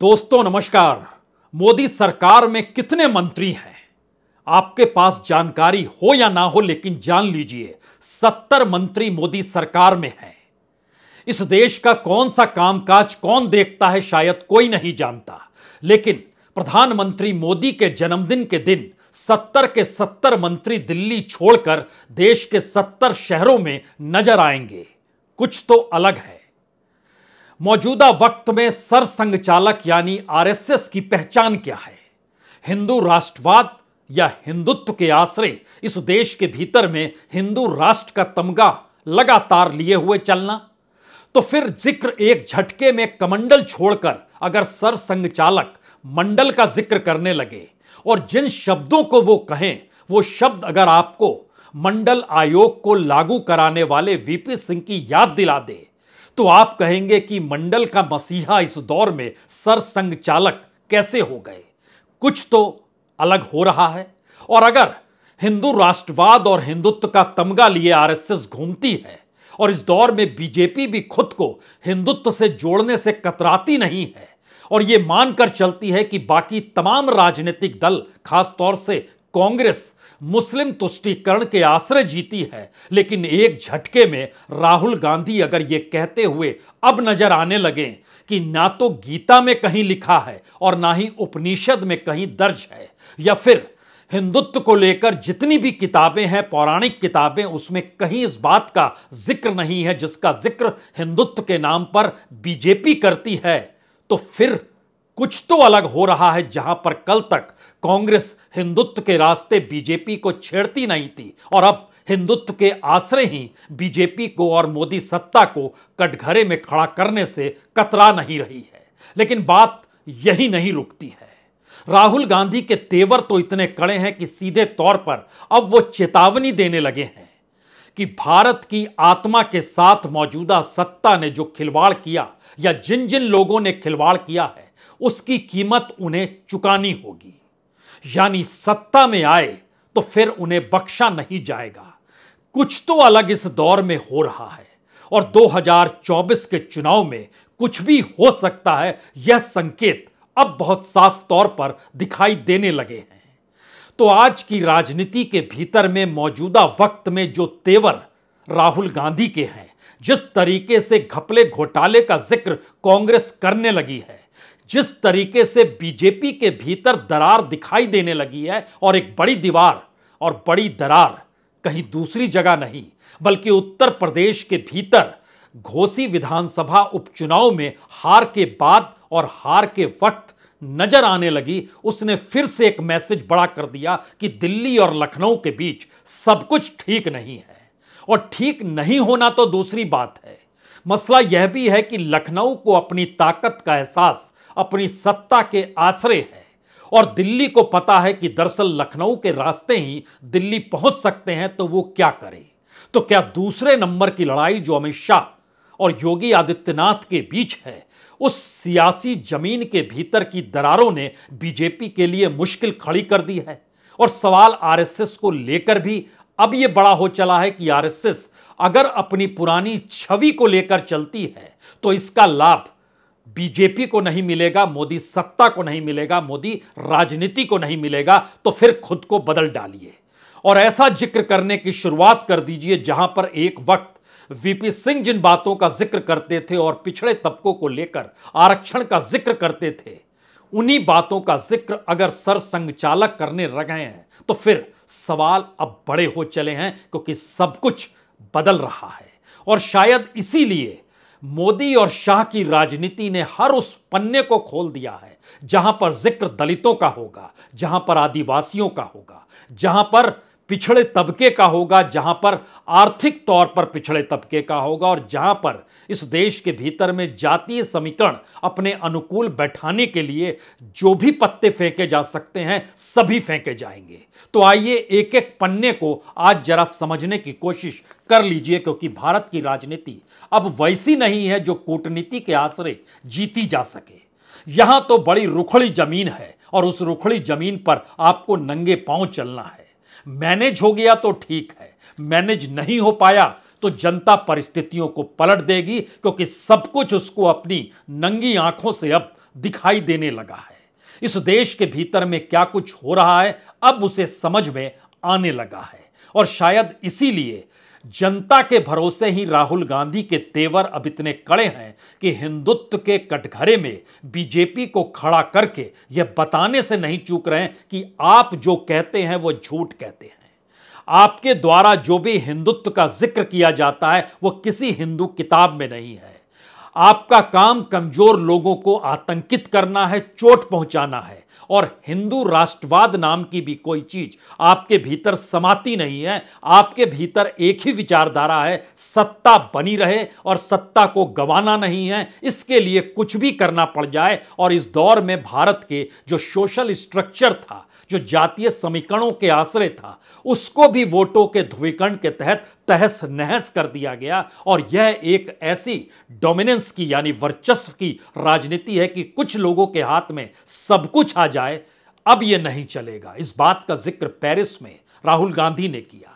दोस्तों नमस्कार मोदी सरकार में कितने मंत्री हैं आपके पास जानकारी हो या ना हो लेकिन जान लीजिए सत्तर मंत्री मोदी सरकार में हैं इस देश का कौन सा कामकाज कौन देखता है शायद कोई नहीं जानता लेकिन प्रधानमंत्री मोदी के जन्मदिन के दिन सत्तर के सत्तर मंत्री दिल्ली छोड़कर देश के सत्तर शहरों में नजर आएंगे कुछ तो अलग है मौजूदा वक्त में सरसंघ चालक यानी आरएसएस की पहचान क्या है हिंदू राष्ट्रवाद या हिंदुत्व के आश्रय इस देश के भीतर में हिंदू राष्ट्र का तमगा लगातार लिए हुए चलना तो फिर जिक्र एक झटके में कमंडल छोड़कर अगर सरसंघ चालक मंडल का जिक्र करने लगे और जिन शब्दों को वो कहें वो शब्द अगर आपको मंडल आयोग को लागू कराने वाले वीपी सिंह की याद दिला दे तो आप कहेंगे कि मंडल का मसीहा इस दौर में सरसंग चालक कैसे हो गए कुछ तो अलग हो रहा है और अगर हिंदू राष्ट्रवाद और हिंदुत्व का तमगा लिए आरएसएस घूमती है और इस दौर में बीजेपी भी खुद को हिंदुत्व से जोड़ने से कतराती नहीं है और यह मानकर चलती है कि बाकी तमाम राजनीतिक दल खासतौर से कांग्रेस मुस्लिम तुष्टिकरण के आश्रय जीती है लेकिन एक झटके में राहुल गांधी अगर ये कहते हुए अब नजर आने लगे कि ना तो गीता में कहीं लिखा है और ना ही उपनिषद में कहीं दर्ज है या फिर हिंदुत्व को लेकर जितनी भी किताबें हैं पौराणिक किताबें उसमें कहीं इस बात का जिक्र नहीं है जिसका जिक्र हिंदुत्व के नाम पर बीजेपी करती है तो फिर कुछ तो अलग हो रहा है जहां पर कल तक कांग्रेस हिंदुत्व के रास्ते बीजेपी को छेड़ती नहीं थी और अब हिंदुत्व के आश्रय ही बीजेपी को और मोदी सत्ता को कटघरे में खड़ा करने से कतरा नहीं रही है लेकिन बात यही नहीं रुकती है राहुल गांधी के तेवर तो इतने कड़े हैं कि सीधे तौर पर अब वो चेतावनी देने लगे हैं कि भारत की आत्मा के साथ मौजूदा सत्ता ने जो खिलवाड़ किया या जिन जिन लोगों ने खिलवाड़ किया है उसकी कीमत उन्हें चुकानी होगी यानी सत्ता में आए तो फिर उन्हें बख्शा नहीं जाएगा कुछ तो अलग इस दौर में हो रहा है और 2024 के चुनाव में कुछ भी हो सकता है यह संकेत अब बहुत साफ तौर पर दिखाई देने लगे हैं तो आज की राजनीति के भीतर में मौजूदा वक्त में जो तेवर राहुल गांधी के हैं जिस तरीके से घपले घोटाले का जिक्र कांग्रेस करने लगी है जिस तरीके से बीजेपी के भीतर दरार दिखाई देने लगी है और एक बड़ी दीवार और बड़ी दरार कहीं दूसरी जगह नहीं बल्कि उत्तर प्रदेश के भीतर घोसी विधानसभा उपचुनाव में हार के बाद और हार के वक्त नजर आने लगी उसने फिर से एक मैसेज बड़ा कर दिया कि दिल्ली और लखनऊ के बीच सब कुछ ठीक नहीं है और ठीक नहीं होना तो दूसरी बात है मसला यह भी है कि लखनऊ को अपनी ताकत का एहसास अपनी सत्ता के आश्रय है और दिल्ली को पता है कि दरअसल लखनऊ के रास्ते ही दिल्ली पहुंच सकते हैं तो वो क्या करे तो क्या दूसरे नंबर की लड़ाई जो अमित शाह और योगी आदित्यनाथ के बीच है उस सियासी जमीन के भीतर की दरारों ने बीजेपी के लिए मुश्किल खड़ी कर दी है और सवाल आरएसएस को लेकर भी अब यह बड़ा हो चला है कि आरएसएस अगर अपनी पुरानी छवि को लेकर चलती है तो इसका लाभ बीजेपी को नहीं मिलेगा मोदी सत्ता को नहीं मिलेगा मोदी राजनीति को नहीं मिलेगा तो फिर खुद को बदल डालिए और ऐसा जिक्र करने की शुरुआत कर दीजिए जहां पर एक वक्त वीपी सिंह जिन बातों का जिक्र करते थे और पिछड़े तबकों को लेकर आरक्षण का जिक्र करते थे उन्हीं बातों का जिक्र अगर सर संचालक करने लगे हैं तो फिर सवाल अब बड़े हो चले हैं क्योंकि सब कुछ बदल रहा है और शायद इसीलिए मोदी और शाह की राजनीति ने हर उस पन्ने को खोल दिया है जहां पर जिक्र दलितों का होगा जहां पर आदिवासियों का होगा जहां पर पिछड़े तबके का होगा जहां पर आर्थिक तौर पर पिछड़े तबके का होगा और जहां पर इस देश के भीतर में जातीय समीकरण अपने अनुकूल बैठाने के लिए जो भी पत्ते फेंके जा सकते हैं सभी फेंके जाएंगे तो आइए एक एक पन्ने को आज जरा समझने की कोशिश कर लीजिए क्योंकि भारत की राजनीति अब वैसी नहीं है जो कूटनीति के आश्रय जीती जा सके यहां तो बड़ी रुखड़ी जमीन है और उस रुखड़ी जमीन पर आपको नंगे पांव चलना है मैनेज हो गया तो ठीक है मैनेज नहीं हो पाया तो जनता परिस्थितियों को पलट देगी क्योंकि सब कुछ उसको अपनी नंगी आंखों से अब दिखाई देने लगा है इस देश के भीतर में क्या कुछ हो रहा है अब उसे समझ में आने लगा है और शायद इसीलिए जनता के भरोसे ही राहुल गांधी के तेवर अब इतने कड़े हैं कि हिंदुत्व के कटघरे में बीजेपी को खड़ा करके यह बताने से नहीं चूक रहे कि आप जो कहते हैं वो झूठ कहते हैं आपके द्वारा जो भी हिंदुत्व का जिक्र किया जाता है वो किसी हिंदू किताब में नहीं है आपका काम कमजोर लोगों को आतंकित करना है चोट पहुंचाना है और हिंदू राष्ट्रवाद नाम की भी कोई चीज आपके भीतर समाती नहीं है आपके भीतर एक ही विचारधारा है सत्ता बनी रहे और सत्ता को गंवाना नहीं है इसके लिए कुछ भी करना पड़ जाए और इस दौर में भारत के जो सोशल स्ट्रक्चर था जो जातीय समीकरणों के आश्रय था उसको भी वोटों के ध्रुवीकरण के तहत तहस नहस कर दिया गया और यह एक ऐसी डोमिनेंस की यानी वर्चस्व की राजनीति है कि कुछ लोगों के हाथ में सब कुछ आ जाए अब यह नहीं चलेगा इस बात का जिक्र पेरिस में राहुल गांधी ने किया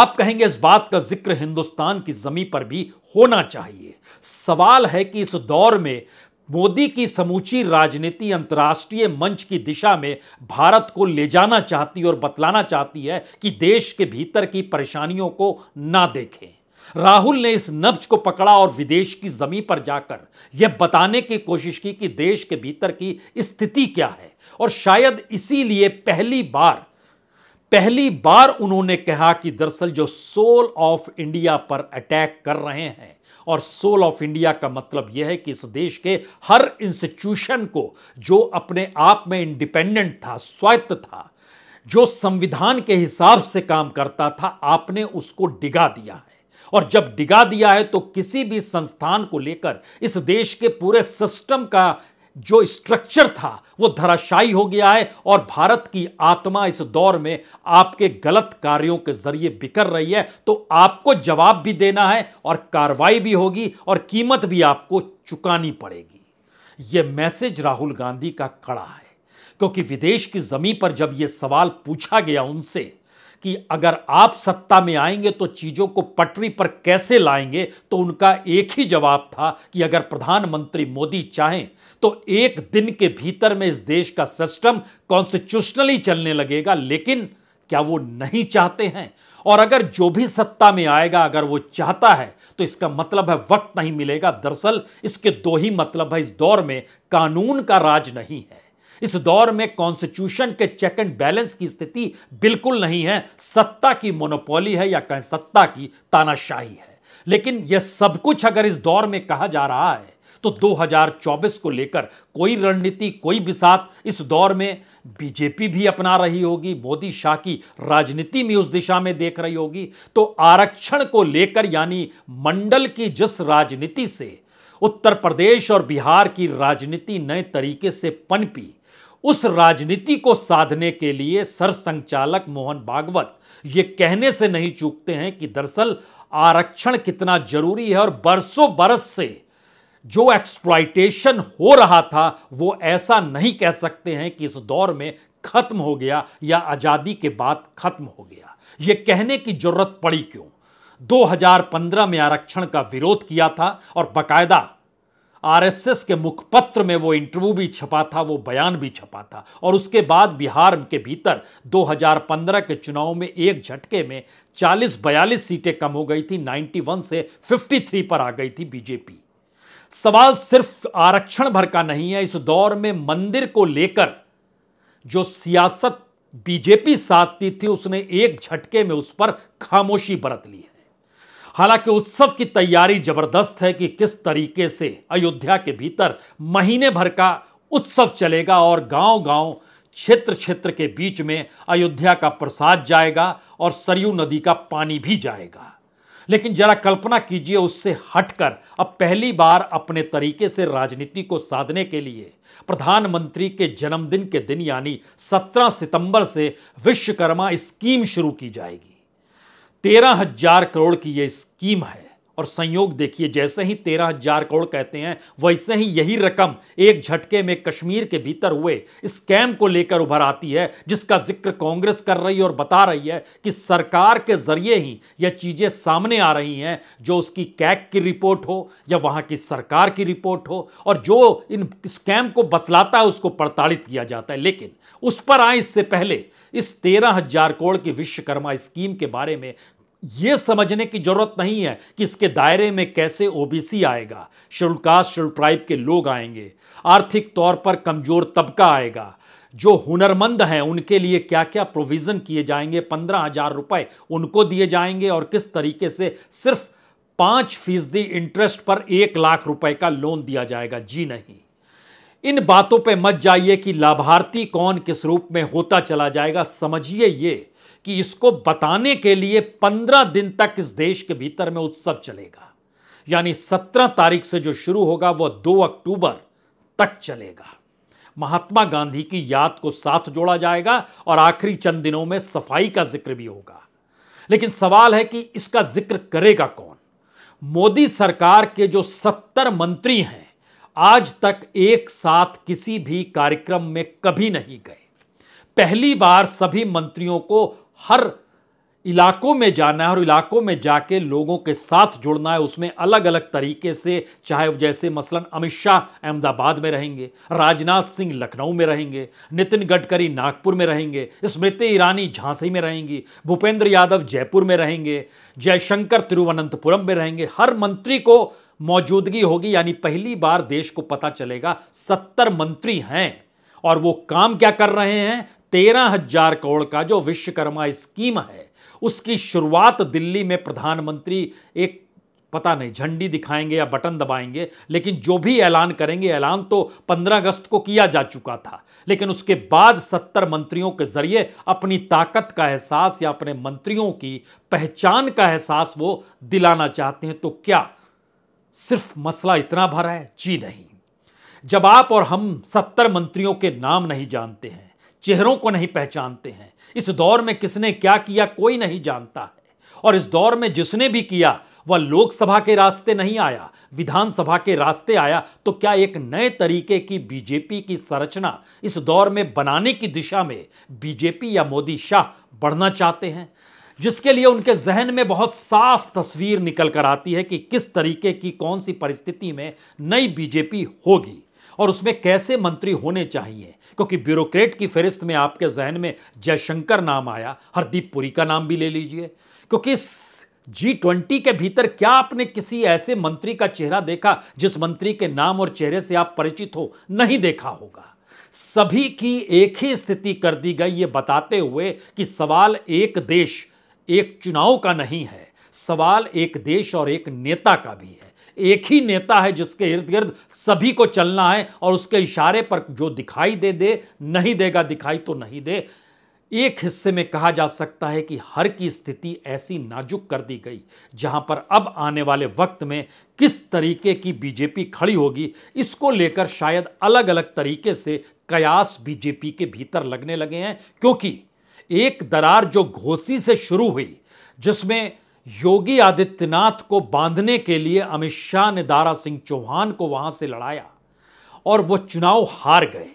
आप कहेंगे इस बात का जिक्र हिंदुस्तान की जमी पर भी होना चाहिए सवाल है कि इस दौर में मोदी की समूची राजनीति अंतर्राष्ट्रीय मंच की दिशा में भारत को ले जाना चाहती और बतलाना चाहती है कि देश के भीतर की परेशानियों को ना देखें राहुल ने इस नब्ज को पकड़ा और विदेश की जमीन पर जाकर यह बताने की कोशिश की कि देश के भीतर की स्थिति क्या है और शायद इसीलिए पहली बार पहली बार उन्होंने कहा कि दरअसल जो सोल ऑफ इंडिया पर अटैक कर रहे हैं और सोल ऑफ इंडिया का मतलब यह है कि इस देश के हर इंस्टीट्यूशन को जो अपने आप में इंडिपेंडेंट था स्वायत्त था जो संविधान के हिसाब से काम करता था आपने उसको डिगा दिया है और जब डिगा दिया है तो किसी भी संस्थान को लेकर इस देश के पूरे सिस्टम का जो स्ट्रक्चर था वो धराशायी हो गया है और भारत की आत्मा इस दौर में आपके गलत कार्यों के जरिए बिखर रही है तो आपको जवाब भी देना है और कार्रवाई भी होगी और कीमत भी आपको चुकानी पड़ेगी यह मैसेज राहुल गांधी का कड़ा है क्योंकि विदेश की जमीन पर जब यह सवाल पूछा गया उनसे कि अगर आप सत्ता में आएंगे तो चीज़ों को पटरी पर कैसे लाएंगे तो उनका एक ही जवाब था कि अगर प्रधानमंत्री मोदी चाहें तो एक दिन के भीतर में इस देश का सिस्टम कॉन्स्टिट्यूशनली चलने लगेगा लेकिन क्या वो नहीं चाहते हैं और अगर जो भी सत्ता में आएगा अगर वो चाहता है तो इसका मतलब है वक्त नहीं मिलेगा दरअसल इसके दो ही मतलब है इस दौर में कानून का राज नहीं है इस दौर में कॉन्स्टिट्यूशन के चेक एंड बैलेंस की स्थिति बिल्कुल नहीं है सत्ता की मोनोपोली है या कहें सत्ता की तानाशाही है लेकिन यह सब कुछ अगर इस दौर में कहा जा रहा है तो 2024 को लेकर कोई रणनीति कोई विसात इस दौर में बीजेपी भी अपना रही होगी मोदी शाह की राजनीति में उस दिशा में देख रही होगी तो आरक्षण को लेकर यानी मंडल की जिस राजनीति से उत्तर प्रदेश और बिहार की राजनीति नए तरीके से पनपी उस राजनीति को साधने के लिए सरसंचालक मोहन भागवत ये कहने से नहीं चूकते हैं कि दरअसल आरक्षण कितना जरूरी है और बरसों बरस से जो एक्सप्लाइटेशन हो रहा था वो ऐसा नहीं कह सकते हैं कि इस दौर में खत्म हो गया या आज़ादी के बाद खत्म हो गया ये कहने की जरूरत पड़ी क्यों 2015 में आरक्षण का विरोध किया था और बाकायदा आरएसएस के मुखपत्र में वो इंटरव्यू भी छपा था वो बयान भी छपा था और उसके बाद बिहार के भीतर 2015 के चुनाव में एक झटके में 40 बयालीस सीटें कम हो गई थी 91 से 53 पर आ गई थी बीजेपी सवाल सिर्फ आरक्षण भर का नहीं है इस दौर में मंदिर को लेकर जो सियासत बीजेपी साधती थी उसने एक झटके में उस पर खामोशी बरत ली है हालांकि उत्सव की तैयारी जबरदस्त है कि किस तरीके से अयोध्या के भीतर महीने भर का उत्सव चलेगा और गांव-गांव क्षेत्र क्षेत्र के बीच में अयोध्या का प्रसाद जाएगा और सरयू नदी का पानी भी जाएगा लेकिन जरा कल्पना कीजिए उससे हटकर अब पहली बार अपने तरीके से राजनीति को साधने के लिए प्रधानमंत्री के जन्मदिन के दिन यानी 17 सितंबर से विश्वकर्मा स्कीम शुरू की जाएगी तेरह हजार करोड़ की ये स्कीम है और संयोग देखिए जैसे ही तेरह हजार करोड़ कहते हैं वैसे ही यही रकम एक झटके में कश्मीर के भीतर हुए स्कैम को लेकर उभर आती है जिसका जिक्र कांग्रेस कर रही है और बता रही है कि सरकार के जरिए ही यह चीजें सामने आ रही हैं जो उसकी कैक की रिपोर्ट हो या वहां की सरकार की रिपोर्ट हो और जो इन स्कैम को बतलाता है उसको प्रताड़ित किया जाता है लेकिन उस पर आए इससे पहले इस तेरह हजार करोड़ की विश्वकर्मा स्कीम के बारे में यह समझने की जरूरत नहीं है कि इसके दायरे में कैसे ओबीसी आएगा शेड्यूल कास्ट शेड्यूल ट्राइब के लोग आएंगे आर्थिक तौर पर कमजोर तबका आएगा जो हुनरमंद हैं उनके लिए क्या क्या प्रोविज़न किए जाएंगे पंद्रह हजार रुपए उनको दिए जाएंगे और किस तरीके से सिर्फ पांच फीसदी इंटरेस्ट पर एक लाख रुपए का लोन दिया जाएगा जी नहीं इन बातों पे मत जाइए कि लाभार्थी कौन किस रूप में होता चला जाएगा समझिए ये कि इसको बताने के लिए पंद्रह दिन तक इस देश के भीतर में उत्सव चलेगा यानी सत्रह तारीख से जो शुरू होगा वह दो अक्टूबर तक चलेगा महात्मा गांधी की याद को साथ जोड़ा जाएगा और आखिरी चंद दिनों में सफाई का जिक्र भी होगा लेकिन सवाल है कि इसका जिक्र करेगा कौन मोदी सरकार के जो सत्तर मंत्री हैं आज तक एक साथ किसी भी कार्यक्रम में कभी नहीं गए पहली बार सभी मंत्रियों को हर इलाकों में जाना है और इलाकों में जाके लोगों के साथ जुड़ना है उसमें अलग अलग तरीके से चाहे जैसे मसलन अमित शाह अहमदाबाद में रहेंगे राजनाथ सिंह लखनऊ में रहेंगे नितिन गडकरी नागपुर में रहेंगे स्मृति ईरानी झांसी में रहेंगी भूपेंद्र यादव जयपुर में रहेंगे जयशंकर तिरुवनंतपुरम में रहेंगे हर मंत्री को मौजूदगी होगी यानी पहली बार देश को पता चलेगा सत्तर मंत्री हैं और वो काम क्या कर रहे हैं तेरह हजार करोड़ का जो विश्वकर्मा स्कीम है उसकी शुरुआत दिल्ली में प्रधानमंत्री एक पता नहीं झंडी दिखाएंगे या बटन दबाएंगे लेकिन जो भी ऐलान करेंगे ऐलान तो 15 अगस्त को किया जा चुका था लेकिन उसके बाद 70 मंत्रियों के जरिए अपनी ताकत का एहसास या अपने मंत्रियों की पहचान का एहसास वो दिलाना चाहते हैं तो क्या सिर्फ मसला इतना भरा है जी नहीं जब आप और हम सत्तर मंत्रियों के नाम नहीं जानते हैं चेहरों को नहीं पहचानते हैं इस दौर में किसने क्या किया कोई नहीं जानता है और इस दौर में जिसने भी किया वह लोकसभा के रास्ते नहीं आया विधानसभा के रास्ते आया तो क्या एक नए तरीके की बीजेपी की संरचना इस दौर में बनाने की दिशा में बीजेपी या मोदी शाह बढ़ना चाहते हैं जिसके लिए उनके जहन में बहुत साफ तस्वीर निकल कर आती है कि किस तरीके की कौन सी परिस्थिति में नई बीजेपी होगी और उसमें कैसे मंत्री होने चाहिए क्योंकि ब्यूरोक्रेट की फहरिस्त में आपके जहन में जयशंकर नाम आया हरदीप पुरी का नाम भी ले लीजिए क्योंकि जी ट्वेंटी के भीतर क्या आपने किसी ऐसे मंत्री का चेहरा देखा जिस मंत्री के नाम और चेहरे से आप परिचित हो नहीं देखा होगा सभी की एक ही स्थिति कर दी गई ये बताते हुए कि सवाल एक देश एक चुनाव का नहीं है सवाल एक देश और एक नेता का भी है एक ही नेता है जिसके इर्द गिर्द सभी को चलना है और उसके इशारे पर जो दिखाई दे दे नहीं देगा दिखाई तो नहीं दे एक हिस्से में कहा जा सकता है कि हर की स्थिति ऐसी नाजुक कर दी गई जहां पर अब आने वाले वक्त में किस तरीके की बीजेपी खड़ी होगी इसको लेकर शायद अलग अलग तरीके से कयास बीजेपी के भीतर लगने लगे हैं क्योंकि एक दरार जो घोसी से शुरू हुई जिसमें योगी आदित्यनाथ को बांधने के लिए अमित शाह ने दारा सिंह चौहान को वहां से लड़ाया और वो चुनाव हार गए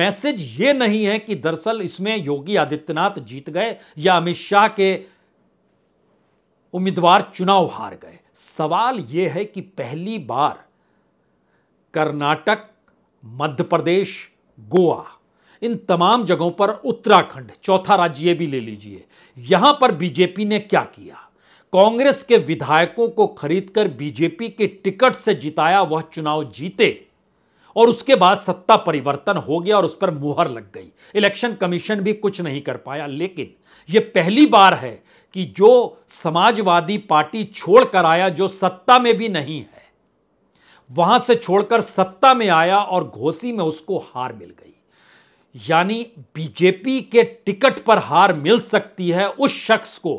मैसेज ये नहीं है कि दरअसल इसमें योगी आदित्यनाथ जीत गए या अमित शाह के उम्मीदवार चुनाव हार गए सवाल यह है कि पहली बार कर्नाटक मध्य प्रदेश गोवा इन तमाम जगहों पर उत्तराखंड चौथा राज्य भी ले लीजिए यहां पर बीजेपी ने क्या किया कांग्रेस के विधायकों को खरीदकर बीजेपी के टिकट से जिताया वह चुनाव जीते और उसके बाद सत्ता परिवर्तन हो गया और उस पर मुहर लग गई इलेक्शन कमीशन भी कुछ नहीं कर पाया लेकिन यह पहली बार है कि जो समाजवादी पार्टी छोड़कर आया जो सत्ता में भी नहीं है वहां से छोड़कर सत्ता में आया और घोसी में उसको हार मिल गई यानी बीजेपी के टिकट पर हार मिल सकती है उस शख्स को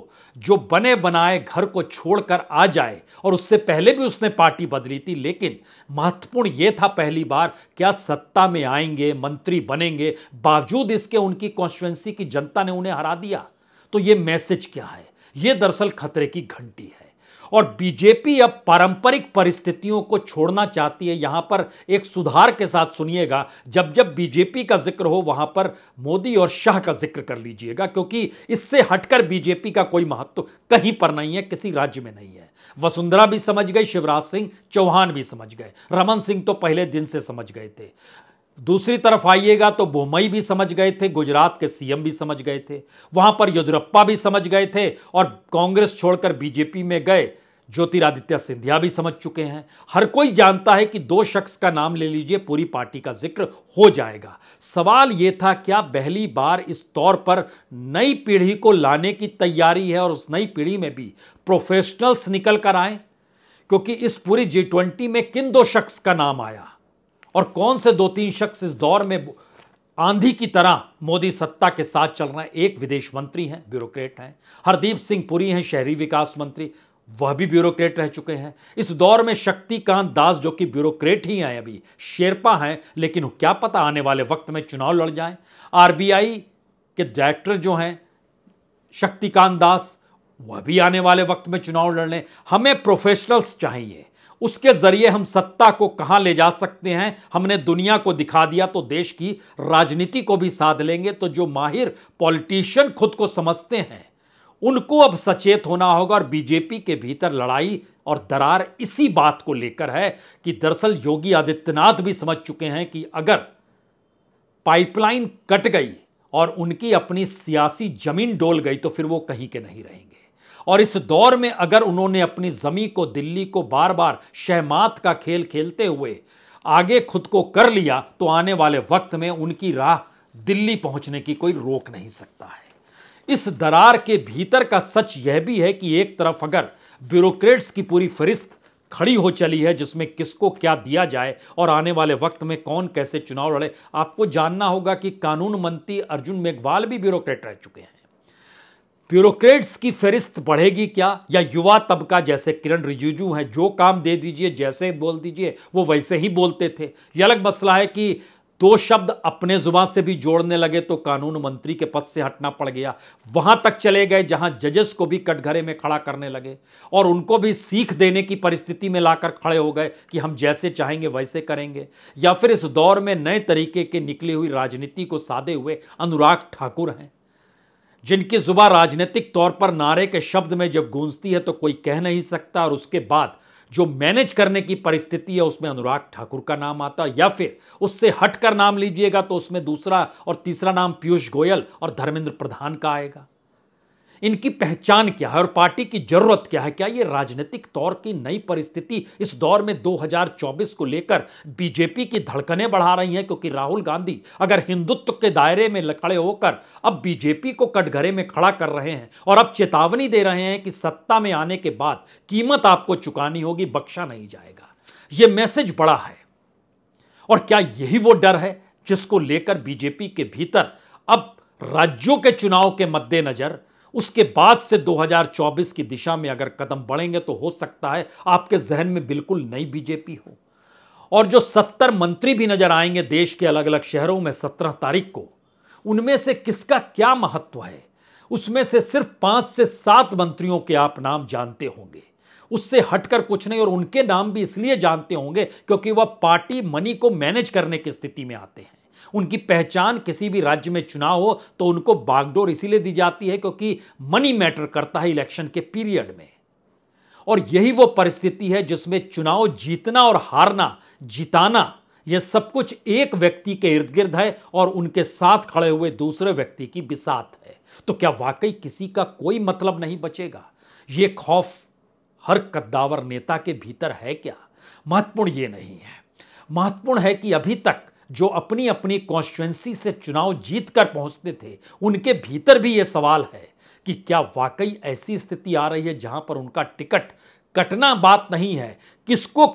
जो बने बनाए घर को छोड़कर आ जाए और उससे पहले भी उसने पार्टी बदली थी लेकिन महत्वपूर्ण यह था पहली बार क्या सत्ता में आएंगे मंत्री बनेंगे बावजूद इसके उनकी कॉन्स्टिट्युएंसी की जनता ने उन्हें हरा दिया तो यह मैसेज क्या है यह दरअसल खतरे की घंटी है और बीजेपी अब पारंपरिक परिस्थितियों को छोड़ना चाहती है यहां पर एक सुधार के साथ सुनिएगा जब जब बीजेपी का जिक्र हो वहां पर मोदी और शाह का जिक्र कर लीजिएगा क्योंकि इससे हटकर बीजेपी का कोई महत्व कहीं पर नहीं है किसी राज्य में नहीं है वसुंधरा भी समझ गए शिवराज सिंह चौहान भी समझ गए रमन सिंह तो पहले दिन से समझ गए थे दूसरी तरफ आइएगा तो बोमई भी समझ गए थे गुजरात के सीएम भी समझ गए थे वहां पर येदुरप्पा भी समझ गए थे और कांग्रेस छोड़कर बीजेपी में गए ज्योतिरादित्य सिंधिया भी समझ चुके हैं हर कोई जानता है कि दो शख्स का नाम ले लीजिए पूरी पार्टी का जिक्र हो जाएगा सवाल यह था क्या पहली बार इस तौर पर नई पीढ़ी को लाने की तैयारी है और उस नई पीढ़ी में भी प्रोफेशनल्स निकल कर आए क्योंकि इस पूरी जी ट्वेंटी में किन दो शख्स का नाम आया और कौन से दो तीन शख्स इस दौर में आंधी की तरह मोदी सत्ता के साथ चल रहे हैं एक विदेश मंत्री हैं ब्यूरोक्रेट हैं हरदीप सिंह पुरी हैं शहरी विकास मंत्री वह भी ब्यूरोक्रेट रह चुके हैं इस दौर में शक्तिकांत दास जो कि ब्यूरोक्रेट ही हैं अभी शेरपा हैं लेकिन क्या पता आने वाले वक्त में चुनाव लड़ जाएं आरबीआई के डायरेक्टर जो हैं शक्तिकांत दास वह भी आने वाले वक्त में चुनाव लड़ लें हमें प्रोफेशनल्स चाहिए उसके जरिए हम सत्ता को कहां ले जा सकते हैं हमने दुनिया को दिखा दिया तो देश की राजनीति को भी साध लेंगे तो जो माहिर पॉलिटिशियन खुद को समझते हैं उनको अब सचेत होना होगा और बीजेपी के भीतर लड़ाई और दरार इसी बात को लेकर है कि दरअसल योगी आदित्यनाथ भी समझ चुके हैं कि अगर पाइपलाइन कट गई और उनकी अपनी सियासी जमीन डोल गई तो फिर वो कहीं के नहीं रहेंगे और इस दौर में अगर उन्होंने अपनी जमी को दिल्ली को बार बार शहमात का खेल खेलते हुए आगे खुद को कर लिया तो आने वाले वक्त में उनकी राह दिल्ली पहुंचने की कोई रोक नहीं सकता है इस दरार के भीतर का सच यह भी है कि एक तरफ अगर ब्यूरोक्रेट्स की पूरी फहरिस्त खड़ी हो चली है जिसमें किसको क्या दिया जाए और आने वाले वक्त में कौन कैसे चुनाव लड़े आपको जानना होगा कि कानून मंत्री अर्जुन मेघवाल भी ब्यूरोक्रेट रह चुके हैं ब्यूरोक्रेट्स की फहरिस्त बढ़ेगी क्या या युवा तबका जैसे किरण रिजिजू हैं जो काम दे दीजिए जैसे बोल दीजिए वो वैसे ही बोलते थे ये अलग मसला है कि दो शब्द अपने जुबान से भी जोड़ने लगे तो कानून मंत्री के पद से हटना पड़ गया वहां तक चले गए जहां जजेस को भी कटघरे में खड़ा करने लगे और उनको भी सीख देने की परिस्थिति में लाकर खड़े हो गए कि हम जैसे चाहेंगे वैसे करेंगे या फिर इस दौर में नए तरीके के निकली हुई राजनीति को साधे हुए अनुराग ठाकुर हैं जिनकी जुबा राजनीतिक तौर पर नारे के शब्द में जब गूंजती है तो कोई कह नहीं सकता और उसके बाद जो मैनेज करने की परिस्थिति है उसमें अनुराग ठाकुर का नाम आता या फिर उससे हटकर नाम लीजिएगा तो उसमें दूसरा और तीसरा नाम पीयूष गोयल और धर्मेंद्र प्रधान का आएगा इनकी पहचान क्या है और पार्टी की जरूरत क्या है क्या ये राजनीतिक तौर की नई परिस्थिति इस दौर में 2024 को लेकर बीजेपी की धड़कनें बढ़ा रही हैं क्योंकि राहुल गांधी अगर हिंदुत्व के दायरे में खड़े होकर अब बीजेपी को कटघरे में खड़ा कर रहे हैं और अब चेतावनी दे रहे हैं कि सत्ता में आने के बाद कीमत आपको चुकानी होगी बख्शा नहीं जाएगा यह मैसेज बड़ा है और क्या यही वो डर है जिसको लेकर बीजेपी के भीतर अब राज्यों के चुनाव के मद्देनजर उसके बाद से 2024 की दिशा में अगर कदम बढ़ेंगे तो हो सकता है आपके जहन में बिल्कुल नई बीजेपी हो और जो सत्तर मंत्री भी नजर आएंगे देश के अलग अलग शहरों में सत्रह तारीख को उनमें से किसका क्या महत्व है उसमें से सिर्फ पांच से सात मंत्रियों के आप नाम जानते होंगे उससे हटकर कुछ नहीं और उनके नाम भी इसलिए जानते होंगे क्योंकि वह पार्टी मनी को मैनेज करने की स्थिति में आते हैं उनकी पहचान किसी भी राज्य में चुनाव हो तो उनको बागडोर इसीलिए दी जाती है क्योंकि मनी मैटर करता है इलेक्शन के पीरियड में और यही वो परिस्थिति है जिसमें चुनाव जीतना और हारना जिताना यह सब कुछ एक व्यक्ति के इर्द गिर्द है और उनके साथ खड़े हुए दूसरे व्यक्ति की बिसात है तो क्या वाकई किसी का कोई मतलब नहीं बचेगा यह खौफ हर कद्दावर नेता के भीतर है क्या महत्वपूर्ण ये नहीं है महत्वपूर्ण है कि अभी तक जो अपनी अपनी कॉन्स्टिट्युएंसी से चुनाव जीत कर पहुंचते थे उनके भीतर भी ये सवाल है कि क्या वाकई ऐसी स्थिति आ रही है जहां पर उनका टिकट कटना बात नहीं है किसको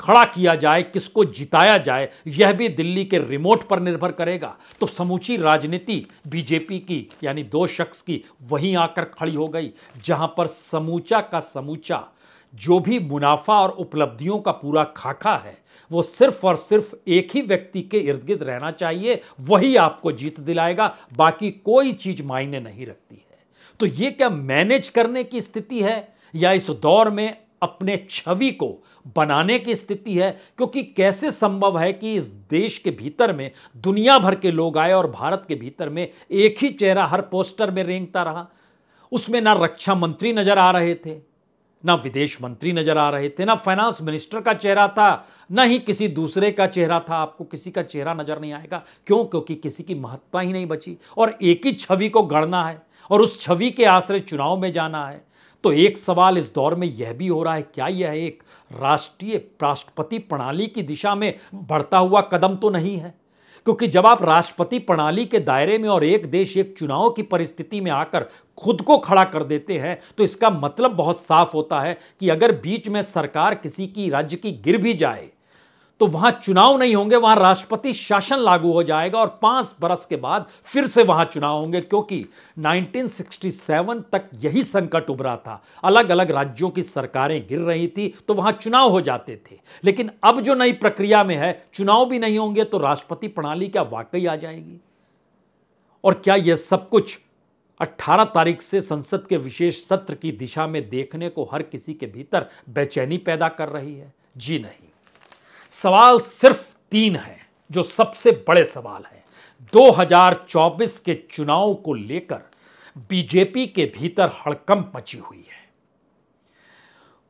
खड़ा किया जाए किसको जिताया जाए यह भी दिल्ली के रिमोट पर निर्भर करेगा तो समूची राजनीति बीजेपी की यानी दो शख्स की वहीं आकर खड़ी हो गई जहां पर समूचा का समूचा जो भी मुनाफा और उपलब्धियों का पूरा खाका है वो सिर्फ और सिर्फ एक ही व्यक्ति के इर्द गिर्द रहना चाहिए वही आपको जीत दिलाएगा बाकी कोई चीज मायने नहीं रखती है तो ये क्या मैनेज करने की स्थिति है या इस दौर में अपने छवि को बनाने की स्थिति है क्योंकि कैसे संभव है कि इस देश के भीतर में दुनिया भर के लोग आए और भारत के भीतर में एक ही चेहरा हर पोस्टर में रेंगता रहा उसमें ना रक्षा मंत्री नजर आ रहे थे ना विदेश मंत्री नजर आ रहे थे ना फाइनेंस मिनिस्टर का चेहरा था ना ही किसी दूसरे का चेहरा था आपको किसी का चेहरा नजर नहीं आएगा क्यों क्योंकि किसी की महत्ता ही नहीं बची और एक ही छवि को गढ़ना है और उस छवि के आश्रय चुनाव में जाना है तो एक सवाल इस दौर में यह भी हो रहा है क्या यह एक राष्ट्रीय राष्ट्रपति प्रणाली की दिशा में बढ़ता हुआ कदम तो नहीं है क्योंकि जब आप राष्ट्रपति प्रणाली के दायरे में और एक देश एक चुनाव की परिस्थिति में आकर खुद को खड़ा कर देते हैं तो इसका मतलब बहुत साफ होता है कि अगर बीच में सरकार किसी की राज्य की गिर भी जाए तो वहां चुनाव नहीं होंगे वहां राष्ट्रपति शासन लागू हो जाएगा और पांच बरस के बाद फिर से वहां चुनाव होंगे क्योंकि 1967 तक यही संकट उभरा था अलग अलग राज्यों की सरकारें गिर रही थी तो वहां चुनाव हो जाते थे लेकिन अब जो नई प्रक्रिया में है चुनाव भी नहीं होंगे तो राष्ट्रपति प्रणाली क्या वाकई आ जाएगी और क्या यह सब कुछ 18 तारीख से संसद के विशेष सत्र की दिशा में देखने को हर किसी के भीतर बेचैनी पैदा कर रही है जी नहीं सवाल सिर्फ तीन हैं जो सबसे बड़े सवाल हैं 2024 के चुनाव को लेकर बीजेपी के भीतर हड़कंप मची हुई है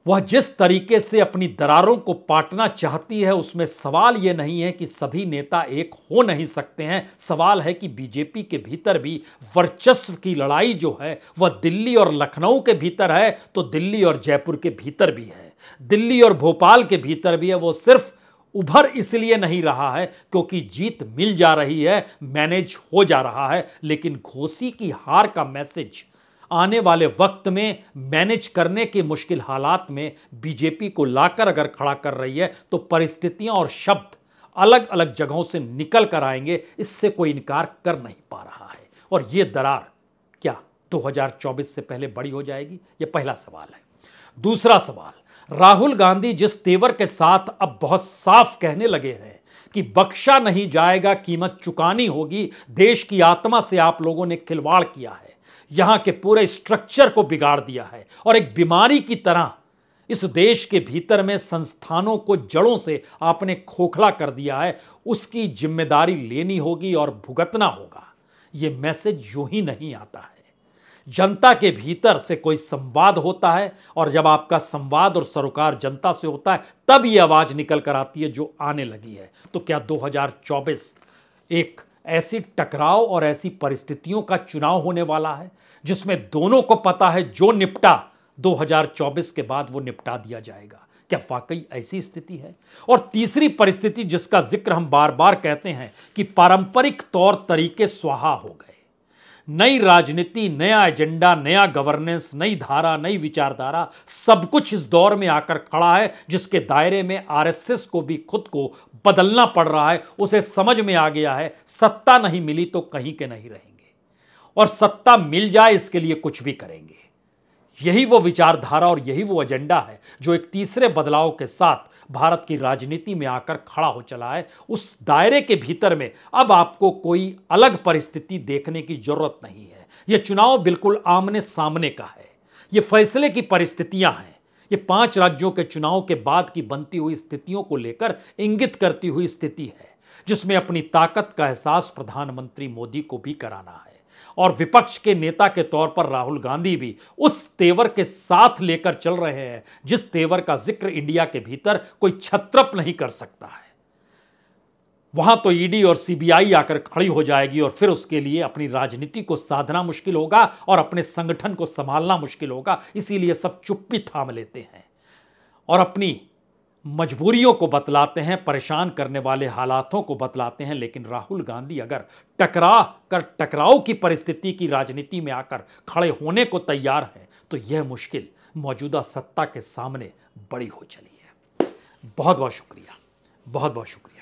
वह जिस तरीके से अपनी दरारों को पाटना चाहती है उसमें सवाल यह नहीं है कि सभी नेता एक हो नहीं सकते हैं सवाल है कि बीजेपी के भीतर भी वर्चस्व की लड़ाई जो है वह दिल्ली और लखनऊ के भीतर है तो दिल्ली और जयपुर के भीतर भी है दिल्ली और भोपाल के भीतर भी है वो सिर्फ उभर इसलिए नहीं रहा है क्योंकि जीत मिल जा रही है मैनेज हो जा रहा है लेकिन घोसी की हार का मैसेज आने वाले वक्त में मैनेज करने के मुश्किल हालात में बीजेपी को लाकर अगर खड़ा कर रही है तो परिस्थितियां और शब्द अलग अलग जगहों से निकल कर आएंगे इससे कोई इनकार कर नहीं पा रहा है और ये दरार क्या 2024 से पहले बड़ी हो जाएगी यह पहला सवाल है दूसरा सवाल राहुल गांधी जिस तेवर के साथ अब बहुत साफ कहने लगे हैं कि बख्शा नहीं जाएगा कीमत चुकानी होगी देश की आत्मा से आप लोगों ने खिलवाड़ किया है यहां के पूरे स्ट्रक्चर को बिगाड़ दिया है और एक बीमारी की तरह इस देश के भीतर में संस्थानों को जड़ों से आपने खोखला कर दिया है उसकी जिम्मेदारी लेनी होगी और भुगतना होगा ये मैसेज यू ही नहीं आता है जनता के भीतर से कोई संवाद होता है और जब आपका संवाद और सरोकार जनता से होता है तब ये आवाज़ निकल कर आती है जो आने लगी है तो क्या 2024 एक ऐसी टकराव और ऐसी परिस्थितियों का चुनाव होने वाला है जिसमें दोनों को पता है जो निपटा 2024 के बाद वो निपटा दिया जाएगा क्या वाकई ऐसी स्थिति है और तीसरी परिस्थिति जिसका जिक्र हम बार बार कहते हैं कि पारंपरिक तौर तरीके स्वाहा हो गए नई राजनीति नया एजेंडा नया गवर्नेंस नई धारा नई विचारधारा सब कुछ इस दौर में आकर खड़ा है जिसके दायरे में आरएसएस को भी खुद को बदलना पड़ रहा है उसे समझ में आ गया है सत्ता नहीं मिली तो कहीं के नहीं रहेंगे और सत्ता मिल जाए इसके लिए कुछ भी करेंगे यही वो विचारधारा और यही वो एजेंडा है जो एक तीसरे बदलाव के साथ भारत की राजनीति में आकर खड़ा हो चला है उस दायरे के भीतर में अब आपको कोई अलग परिस्थिति देखने की जरूरत नहीं है यह चुनाव बिल्कुल आमने सामने का है ये फैसले की परिस्थितियां हैं ये पांच राज्यों के चुनाव के बाद की बनती हुई स्थितियों को लेकर इंगित करती हुई स्थिति है जिसमें अपनी ताकत का एहसास प्रधानमंत्री मोदी को भी कराना है और विपक्ष के नेता के तौर पर राहुल गांधी भी उस तेवर के साथ लेकर चल रहे हैं जिस तेवर का जिक्र इंडिया के भीतर कोई छत्रप नहीं कर सकता है वहां तो ईडी और सीबीआई आकर खड़ी हो जाएगी और फिर उसके लिए अपनी राजनीति को साधना मुश्किल होगा और अपने संगठन को संभालना मुश्किल होगा इसीलिए सब चुप्पी थाम लेते हैं और अपनी मजबूरियों को बतलाते हैं परेशान करने वाले हालातों को बतलाते हैं लेकिन राहुल गांधी अगर टकरा कर टकराव की परिस्थिति की राजनीति में आकर खड़े होने को तैयार हैं तो यह मुश्किल मौजूदा सत्ता के सामने बड़ी हो चली है बहुत बहुत शुक्रिया बहुत बहुत शुक्रिया